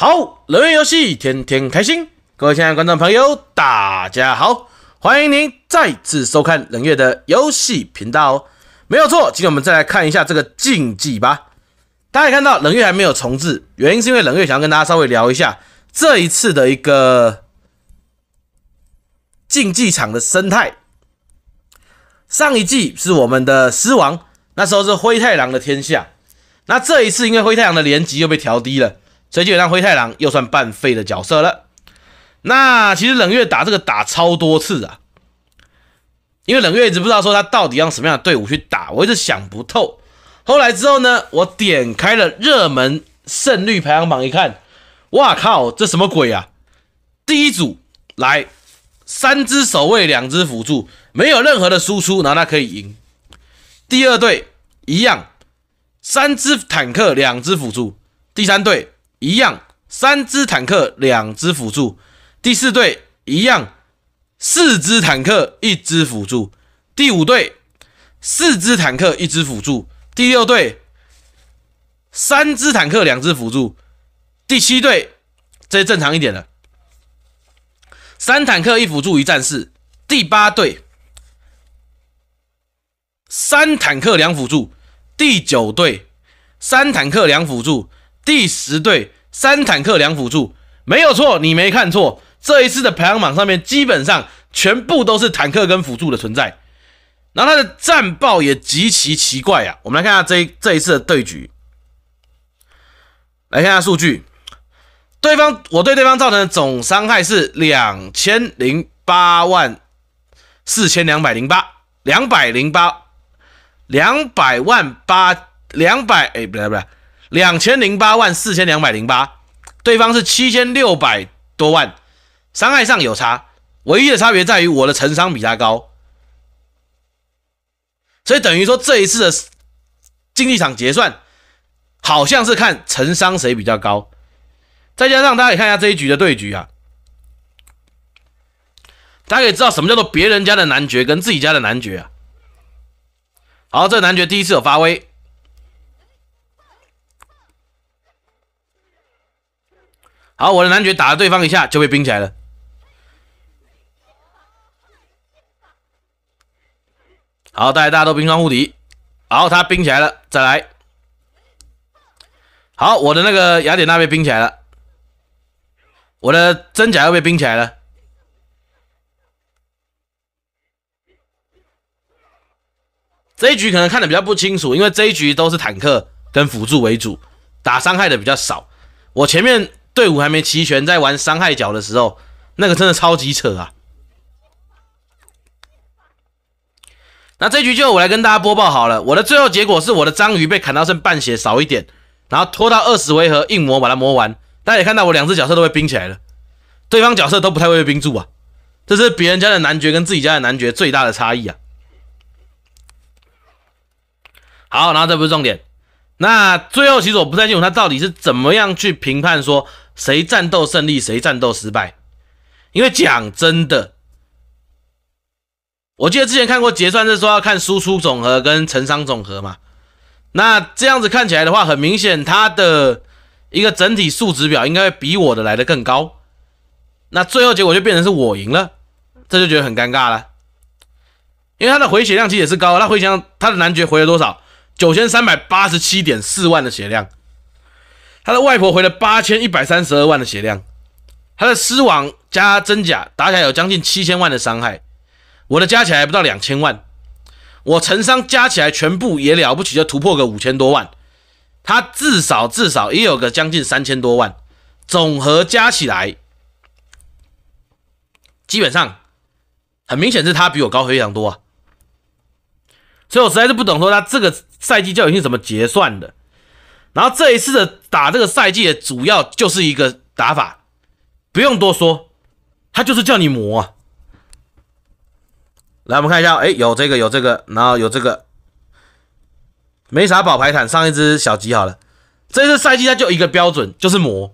好，冷月游戏天天开心，各位亲爱的观众朋友，大家好，欢迎您再次收看冷月的游戏频道哦。没有错，今天我们再来看一下这个竞技吧。大家看到冷月还没有重置，原因是因为冷月想要跟大家稍微聊一下这一次的一个竞技场的生态。上一季是我们的狮王，那时候是灰太狼的天下。那这一次因为灰太狼的连级又被调低了。所以基本上灰太狼又算半废的角色了。那其实冷月打这个打超多次啊，因为冷月一直不知道说他到底让什么样的队伍去打，我一直想不透。后来之后呢，我点开了热门胜率排行榜一看，哇靠，这什么鬼啊！第一组来三只守卫，两只辅助，没有任何的输出，然后他可以赢。第二队一样，三只坦克，两只辅助。第三队。一样，三只坦克，两只辅助。第四队一样，四只坦克，一只辅助。第五队四只坦克，一只辅助。第六队三只坦克，两只辅助。第七队，这正常一点了，三坦克一辅助一战士。第八队三坦克两辅助。第九队三坦克两辅助。第十队三坦克两辅助，没有错，你没看错。这一次的排行榜上面基本上全部都是坦克跟辅助的存在。然后他的战报也极其奇怪啊！我们来看下这这一次的对局，来看下数据。对方，我对对方造成的总伤害是两千零八万四千两百零八，两百零八，两百万八，两百哎，不对不对。两千零八万四千两百零八，对方是七千六百多万，伤害上有差，唯一的差别在于我的成伤比他高，所以等于说这一次的竞技场结算，好像是看成伤谁比较高。再加上大家可以看一下这一局的对局啊，大家可以知道什么叫做别人家的男爵跟自己家的男爵啊。好，这男爵第一次有发威。好，我的男爵打了对方一下就被冰起来了。好，大家大家都冰霜护体。好，他冰起来了，再来。好，我的那个雅典娜被冰起来了，我的真假又被冰起来了。这一局可能看的比较不清楚，因为这一局都是坦克跟辅助为主，打伤害的比较少。我前面。队伍还没齐全，在玩伤害角的时候，那个真的超级扯啊！那这局就我来跟大家播报好了，我的最后结果是我的章鱼被砍到剩半血少一点，然后拖到二十回合硬磨把它磨完。大家也看到我两只角色都被冰起来了，对方角色都不太会被冰住啊。这是别人家的男爵跟自己家的男爵最大的差异啊！好，然后这不是重点。那最后，其实我不太清楚他到底是怎么样去评判说谁战斗胜利，谁战斗失败。因为讲真的，我记得之前看过结算是说要看输出总和跟成伤总和嘛。那这样子看起来的话，很明显他的一个整体数值表应该会比我的来的更高。那最后结果就变成是我赢了，这就觉得很尴尬了。因为他的回血量其实也是高，他回血量他的男爵回了多少？九千三百八十七点四万的血量，他的外婆回了八千一百三十二万的血量，他的狮王加真假打起来有将近七千万的伤害，我的加起来还不到两千万，我成伤加起来全部也了不起，就突破个五千多万，他至少至少也有个将近三千多万，总和加起来，基本上很明显是他比我高非常多啊，所以我实在是不懂说他这个。赛季教已经怎么结算的，然后这一次的打这个赛季的主要就是一个打法，不用多说，他就是叫你磨。来，我们看一下，哎，有这个，有这个，然后有这个，没啥宝牌坦，上一只小鸡好了。这次赛季他就一个标准，就是磨，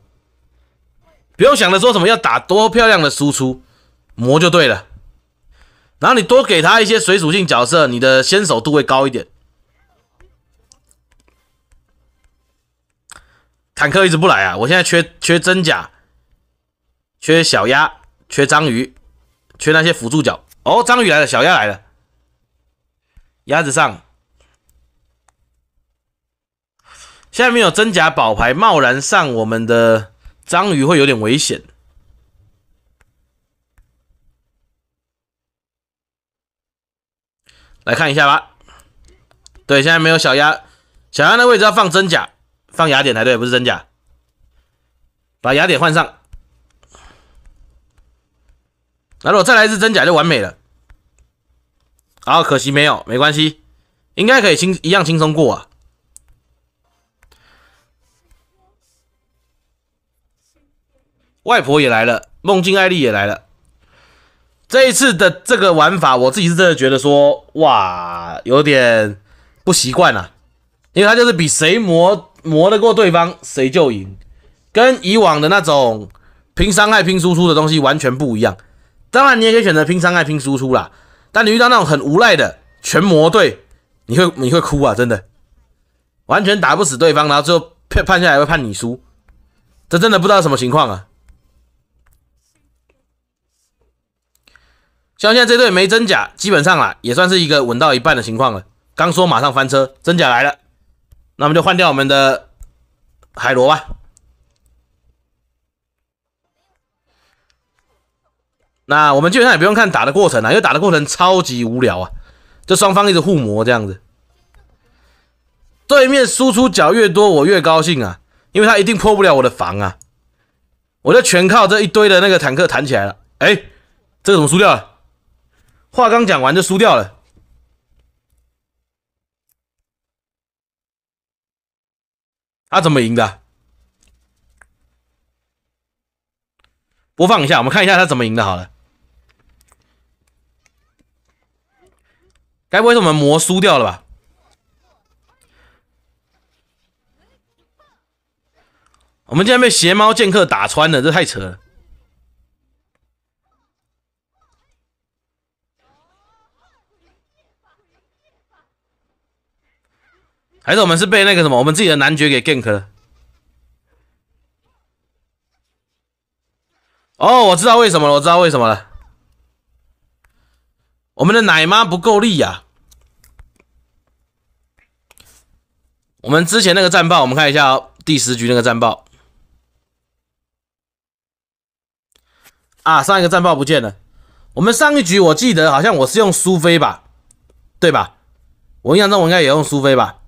不用想着说什么要打多漂亮的输出，磨就对了。然后你多给他一些水属性角色，你的先手度会高一点。坦克一直不来啊！我现在缺缺真假，缺小鸭，缺章鱼，缺那些辅助角。哦，章鱼来了，小鸭来了，鸭子上。下面有真假宝牌，贸然上我们的章鱼会有点危险。来看一下吧。对，现在没有小鸭，小鸭的位置要放真假。放雅典才对，不是真假。把雅典换上。那如果再来一次真假就完美了。好，可惜没有，没关系，应该可以轻一样轻松过啊。外婆也来了，梦境艾丽也来了。这一次的这个玩法，我自己是真的觉得说，哇，有点不习惯了，因为它就是比谁魔。磨得过对方，谁就赢。跟以往的那种拼伤害、拼输出的东西完全不一样。当然，你也可以选择拼伤害、拼输出啦。但你遇到那种很无赖的全魔队，你会你会哭啊！真的，完全打不死对方，然后最后判判下来会判你输，这真的不知道什么情况啊！像现在这队没真假，基本上啊也算是一个稳到一半的情况了。刚说马上翻车，真假来了。那么就换掉我们的海螺吧。那我们基本上也不用看打的过程啊，因为打的过程超级无聊啊。就双方一直互磨这样子，对面输出脚越多，我越高兴啊，因为他一定破不了我的防啊。我就全靠这一堆的那个坦克弹起来了。哎，这个怎么输掉了？话刚讲完就输掉了。他怎么赢的？播放一下，我们看一下他怎么赢的。好了，该不会是我们魔输掉了吧？我们竟然被邪猫剑客打穿了，这太扯！了。还是我们是被那个什么，我们自己的男爵给 gank 了。哦，我知道为什么了，我知道为什么了。我们的奶妈不够力呀。我们之前那个战报，我们看一下哦，第十局那个战报。啊，上一个战报不见了。我们上一局，我记得好像我是用苏菲吧，对吧？我印象中我应该也用苏菲吧。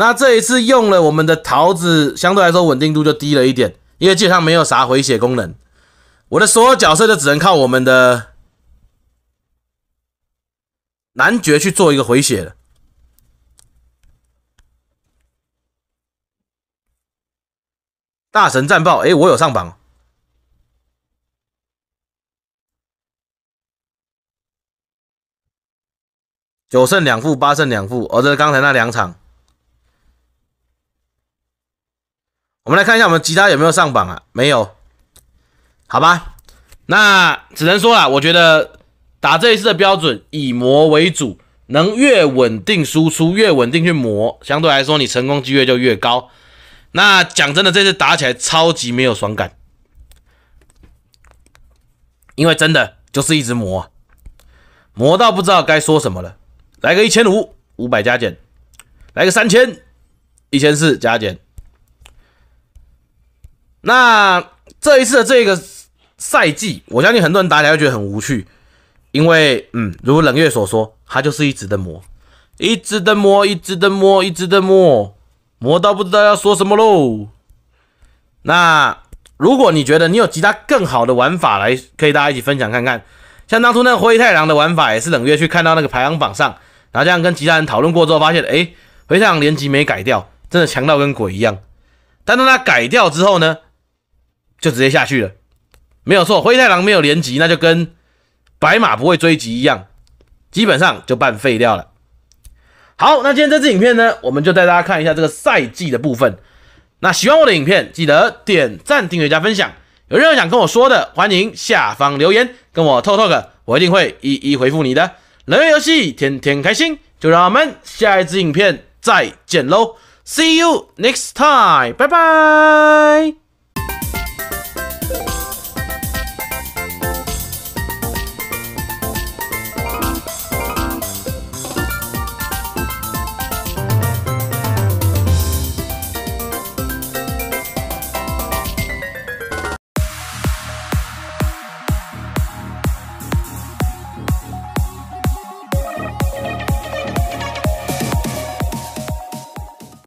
那这一次用了我们的桃子，相对来说稳定度就低了一点，因为这趟没有啥回血功能。我的所有角色就只能靠我们的男爵去做一个回血。了。大神战报，哎，我有上榜，九胜两负，八胜两负，而是刚才那两场。我们来看一下我们吉他有没有上榜啊？没有，好吧，那只能说啊，我觉得打这一次的标准以磨为主，能越稳定输出越稳定去磨，相对来说你成功几率就越高。那讲真的，这次打起来超级没有爽感，因为真的就是一直磨，磨到不知道该说什么了。来个一千五，五百加减，来个三千，一千四加减。那这一次的这个赛季，我相信很多人打起来会觉得很无趣，因为嗯，如冷月所说，他就是一直的磨，一直的磨，一直的磨，一直的磨，磨到不知道要说什么喽。那如果你觉得你有其他更好的玩法，来可以大家一起分享看看。像当初那个灰太狼的玩法，也是冷月去看到那个排行榜上，然后这样跟其他人讨论过之后，发现哎，灰太狼连级没改掉，真的强到跟鬼一样。但当他改掉之后呢？就直接下去了，没有错，灰太狼没有连击，那就跟白马不会追击一样，基本上就半废掉了。好，那今天这支影片呢，我们就带大家看一下这个赛季的部分。那喜欢我的影片，记得点赞、订阅、加分享。有任何想跟我说的，欢迎下方留言跟我 talk talk，我一定会一一回复你的。人月游戏，天天开心，就让我们下一支影片再见喽，See you next time，拜拜。